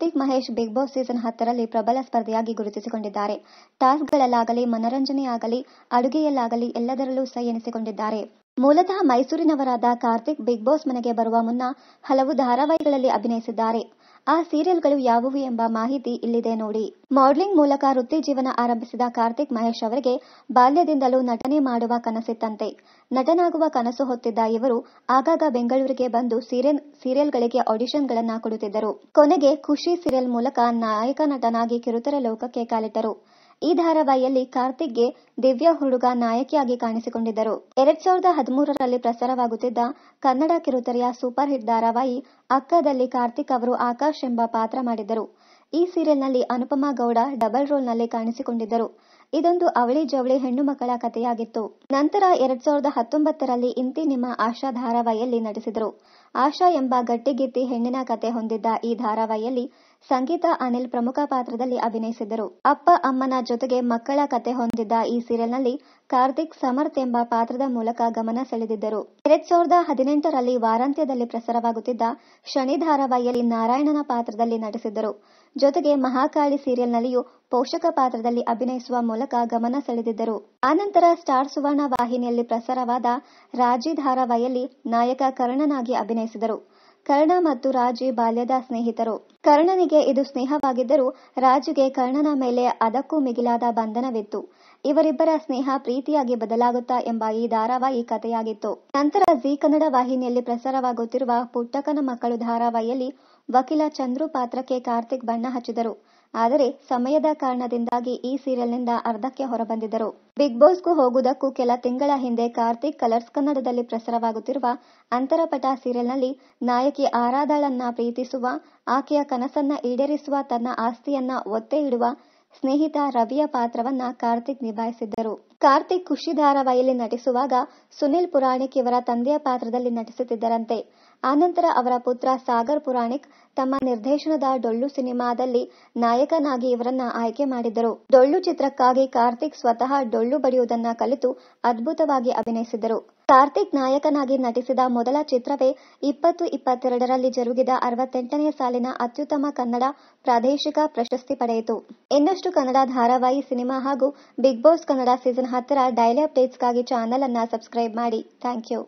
Karthik Mahesh Bigg Boss season ಹತ್ತರಲ್ಲಿ ಪ್ರಬಲ ಸ್ಪರ್ಧೆಯಾಗಿ ಗುರುತಿಸಿಕೊಂಡಿದ್ದಾರೆ ಟಾಸ್ಕ್ಗಳಲ್ಲಾಗಲಿ ಮನರಂಜನೆಯಾಗಲಿ ಅಡುಗೆಯಲ್ಲಾಗಲಿ ಎಲ್ಲದರಲ್ಲೂ ಸೈ ಎನಿಸಿಕೊಂಡಿದ್ದಾರೆ ಮೂಲತಃ ಮೈಸೂರಿನವರಾದ ಕಾರ್ತಿಕ್ ಬಿಗ್ ಬಾಸ್ ಮನೆಗೆ ಬರುವ ಮುನ್ನ ಹಲವು ಧಾರಾವಾಹಿಗಳಲ್ಲಿ ಅಭಿನಯಿಸಿದ್ದಾರೆ ಆ ಸೀರಿಯಲ್ಗಳು ಯಾವುವು ಎಂಬ ಮಾಹಿತಿ ಇಲ್ಲಿದೆ ನೋಡಿ ಮಾಡಲಿಂಗ್ ಮೂಲಕ ವೃತ್ತಿ ಜೀವನ ಆರಂಭಿಸಿದ ಕಾರ್ತಿಕ್ ಮಹೇಶ್ ಅವರಿಗೆ ಬಾಲ್ಯದಿಂದಲೂ ನಟನೆ ಮಾಡುವ ಕನಸಿತ್ತಂತೆ ನಟನಾಗುವ ಕನಸು ಹೊತ್ತಿದ್ದ ಇವರು ಆಗಾಗ ಬೆಂಗಳೂರಿಗೆ ಬಂದು ಸೀರಿಯಲ್ ಸೀರಿಯಲ್ಗಳಿಗೆ ಆಡಿಷನ್ಗಳನ್ನು ಕೊಡುತ್ತಿದ್ದರು ಕೊನೆಗೆ ಖುಷಿ ಸೀರಿಯಲ್ ಮೂಲಕ ನಾಯಕ ನಟನಾಗಿ ಕಿರುತೆರೆ ಲೋಕಕ್ಕೆ ಕಾಲಿಟ್ಟರು ಈ ಧಾರಾವಾಹಿಯಲ್ಲಿ ಕಾರ್ತಿಕ್ಗೆ ದಿವ್ಯ ಹುಡುಗ ನಾಯಕಿಯಾಗಿ ಕಾಣಿಸಿಕೊಂಡಿದ್ದರು ಎರಡ್ ಸಾವಿರದ ಹದಿಮೂರರಲ್ಲಿ ಪ್ರಸಾರವಾಗುತ್ತಿದ್ದ ಕನ್ನಡ ಕಿರುತೆರೆಯ ಸೂಪರ್ ಹಿಟ್ ಧಾರಾವಾಹಿ ಅಕ್ಕದಲ್ಲಿ ಕಾರ್ತಿಕ್ ಅವರು ಆಕಾಶ್ ಎಂಬ ಪಾತ್ರ ಮಾಡಿದ್ದರು ಈ ಸೀರಿಯಲ್ನಲ್ಲಿ ಅನುಪಮಾ ಗೌಡ ಡಬಲ್ ರೋಲ್ನಲ್ಲಿ ಕಾಣಿಸಿಕೊಂಡಿದ್ದರು ಇದೊಂದು ಅವಳಿ ಜವಳಿ ಹೆಣ್ಣು ಮಕ್ಕಳ ಕಥೆಯಾಗಿತ್ತು ನಂತರ ಎರಡ್ ಸಾವಿರದ ಹತ್ತೊಂಬತ್ತರಲ್ಲಿ ಇಂತಿ ನಿಮ್ಮ ಆಶಾ ಧಾರಾವಾಹಿಯಲ್ಲಿ ನಟಿಸಿದರು ಆಶಾ ಎಂಬ ಗಟ್ಟಿಗಿತ್ತಿ ಹೆಣ್ಣಿನ ಕತೆ ಹೊಂದಿದ್ದ ಈ ಧಾರಾವಾಹಿಯಲ್ಲಿ ಸಂಗೀತ ಅನಿಲ್ ಪ್ರಮುಖ ಪಾತ್ರದಲ್ಲಿ ಅಭಿನಯಿಸಿದ್ದರು ಅಪ್ಪ ಅಮ್ಮನ ಜೊತೆಗೆ ಮಕ್ಕಳ ಕತೆ ಹೊಂದಿದ್ದ ಈ ಸೀರಿಯಲ್ನಲ್ಲಿ ಕಾರ್ತಿಕ್ ಸಮರ್ಥ್ ಎಂಬ ಪಾತ್ರದ ಮೂಲಕ ಗಮನ ಸೆಳೆದಿದ್ದರು ಎರಡ್ ಸಾವಿರದ ಹದಿನೆಂಟರಲ್ಲಿ ವಾರಾಂತ್ಯದಲ್ಲಿ ಪ್ರಸಾರವಾಗುತ್ತಿದ್ದ ಶನಿ ಧಾರಾವಾಹಿಯಲ್ಲಿ ನಾರಾಯಣನ ಪಾತ್ರದಲ್ಲಿ ನಟಿಸಿದ್ದರು ಜೊತೆಗೆ ಮಹಾಕಾಳಿ ಸೀರಿಯಲ್ನಲ್ಲಿಯೂ ಪೋಷಕ ಪಾತ್ರದಲ್ಲಿ ಅಭಿನಯಿಸುವ ಮೂಲಕ ಗಮನ ಸೆಳೆದಿದ್ದರು ಆನಂತರ ಸ್ಟಾರ್ ಸುವರ್ಣ ವಾಹಿನಿಯಲ್ಲಿ ಪ್ರಸಾರವಾದ ರಾಜಿ ಧಾರಾವಾಹಿಯಲ್ಲಿ ನಾಯಕ ಕರ್ಣನಾಗಿ ಅಭಿನಯ ಅಭಿನಯಿಸಿದರು ಕರ್ಣ ಮತ್ತು ರಾಜಿ ಬಾಲ್ಯದ ಸ್ನೇಹಿತರು ಕರ್ಣನಿಗೆ ಇದು ಸ್ನೇಹವಾಗಿದ್ದರೂ ರಾಜುಗೆ ಕರ್ಣನ ಮೇಲೆ ಅದಕ್ಕೂ ಮಿಗಿಲಾದ ಬಂಧನವಿತ್ತು ಇವರಿಬ್ಬರ ಸ್ನೇಹ ಪ್ರೀತಿಯಾಗಿ ಬದಲಾಗುತ್ತಾ ಎಂಬ ಈ ಧಾರಾವಾಹಿ ಕಥೆಯಾಗಿತ್ತು ನಂತರ ಜಿ ಕನ್ನಡ ವಾಹಿನಿಯಲ್ಲಿ ಪ್ರಸಾರವಾಗುತ್ತಿರುವ ಪುಟ್ಟಕನ ಮಕ್ಕಳು ಧಾರಾವಾಹಿಯಲ್ಲಿ ವಕೀಲ ಚಂದ್ರು ಪಾತ್ರಕ್ಕೆ ಕಾರ್ತಿಕ್ ಬಣ್ಣ ಹಚ್ಚಿದರು ಆದರೆ ಸಮಯದ ಕಾರಣದಿಂದಾಗಿ ಈ ಸೀರಿಯಲ್ನಿಂದ ಅರ್ಧಕ್ಕೆ ಹೊರಬಂದಿದ್ದರು ಬಿಗ್ ಬಾಸ್ಗೂ ಹೋಗುವುದಕ್ಕೂ ಕೆಲ ತಿಂಗಳ ಹಿಂದೆ ಕಾರ್ತಿಕ್ ಕಲರ್ಸ್ ಕನ್ನಡದಲ್ಲಿ ಪ್ರಸಾರವಾಗುತ್ತಿರುವ ಅಂತರಪಟ ಸೀರಿಯಲ್ನಲ್ಲಿ ನಾಯಕಿ ಆರಾಧಳನ್ನ ಪ್ರೀತಿಸುವ ಆಕೆಯ ಕನಸನ್ನ ಈಡೇರಿಸುವ ತನ್ನ ಆಸ್ತಿಯನ್ನ ಒತ್ತೆ ಇಡುವ ಸ್ನೇಹಿತ ರವಿಯ ಪಾತ್ರವನ್ನ ಕಾರ್ತಿಕ್ ನಿಭಾಯಿಸಿದ್ದರು ಕಾರ್ತಿಕ್ ಖುಷಿ ಧಾರಾವಾಹಿಯಲ್ಲಿ ನಟಿಸುವಾಗ ಸುನಿಲ್ ಪುರಾಣಿಕ್ ಇವರ ತಂದೆಯ ಪಾತ್ರದಲ್ಲಿ ನಟಿಸುತ್ತಿದ್ದರಂತೆ ಆನಂತರ ಅವರ ಪುತ್ರ ಸಾಗರ್ ಪುರಾಣಿಕ್ ತಮ್ಮ ನಿರ್ದೇಶನದ ಡೊಳ್ಳು ಸಿನಿಮಾದಲ್ಲಿ ನಾಯಕನಾಗಿ ಇವರನ್ನ ಆಯ್ಕೆ ಮಾಡಿದ್ದರು ಡೊಳ್ಳು ಚಿತ್ರಕ್ಕಾಗಿ ಕಾರ್ತಿಕ್ ಸ್ವತಃ ಡೊಳ್ಳು ಬಡಿಯುವುದನ್ನ ಕಲಿತು ಅದ್ಭುತವಾಗಿ ಅಭಿನಯಿಸಿದರು ಕಾರ್ತಿಕ್ ನಾಯಕನಾಗಿ ನಟಿಸಿದ ಮೊದಲ ಚಿತ್ರವೇ ಇಪ್ಪತ್ತು ಇಪ್ಪತ್ತೆರಡರಲ್ಲಿ ಜರುಗಿದ ಅರವತ್ತೆಂಟನೇ ಸಾಲಿನ ಅತ್ಯುತ್ತಮ ಕನ್ನಡ ಪ್ರಾದೇಶಿಕ ಪ್ರಶಸ್ತಿ ಪಡೆಯಿತು ಇನ್ನಷ್ಟು ಕನ್ನಡ ಧಾರಾವಾಹಿ ಸಿನಿಮಾ ಹಾಗೂ ಬಿಗ್ ಬಾಸ್ ಕನ್ನಡ ಸೀಸನ್ ಹತ್ತರ ಡೈಲಿ ಅಪ್ಡೇಟ್ಸ್ಗಾಗಿ ಚಾನೆಲ್ ಅನ್ನ ಸಬ್ಸ್ಕ್ರೈಬ್ ಮಾಡಿ ಥ್ಯಾಂಕ್ ಯು